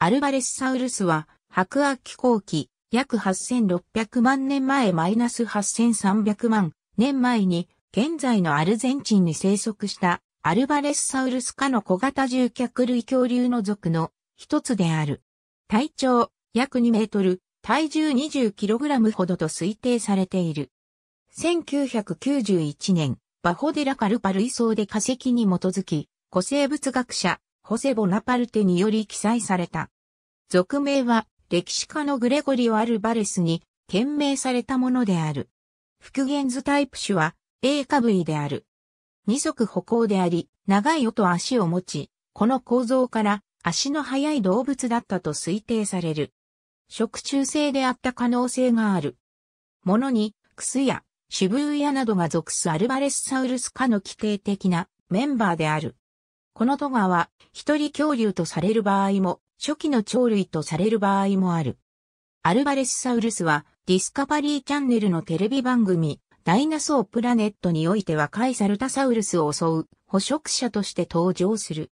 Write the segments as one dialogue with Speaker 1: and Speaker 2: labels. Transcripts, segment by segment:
Speaker 1: アルバレスサウルスは、白亜紀後期、約8600万年前マイナス8300万年前に、現在のアルゼンチンに生息したアルバレスサウルス科の小型獣脚類恐竜の属の一つである。体長約2メートル、体重2 0ラムほどと推定されている。1991年、バホデラカルパ類層で化石に基づき、古生物学者、ホセ・ボナパルテにより記載された。俗名は、歴史家のグレゴリオ・アルバレスに、懸命されたものである。復元図タイプ種は、A 株位である。二足歩行であり、長い音足を持ち、この構造から、足の速い動物だったと推定される。食中性であった可能性がある。ものに、クスや、シブウヤなどが属すアルバレスサウルス科の規定的なメンバーである。このトガは、一人恐竜とされる場合も、初期の鳥類とされる場合もある。アルバレスサウルスは、ディスカバリーチャンネルのテレビ番組、ダイナソープラネットにおいてはカイサルタサウルスを襲う捕食者として登場する。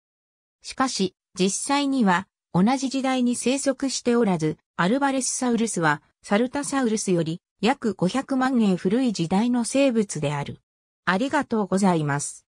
Speaker 1: しかし、実際には同じ時代に生息しておらず、アルバレスサウルスはサルタサウルスより約500万年古い時代の生物である。ありがとうございます。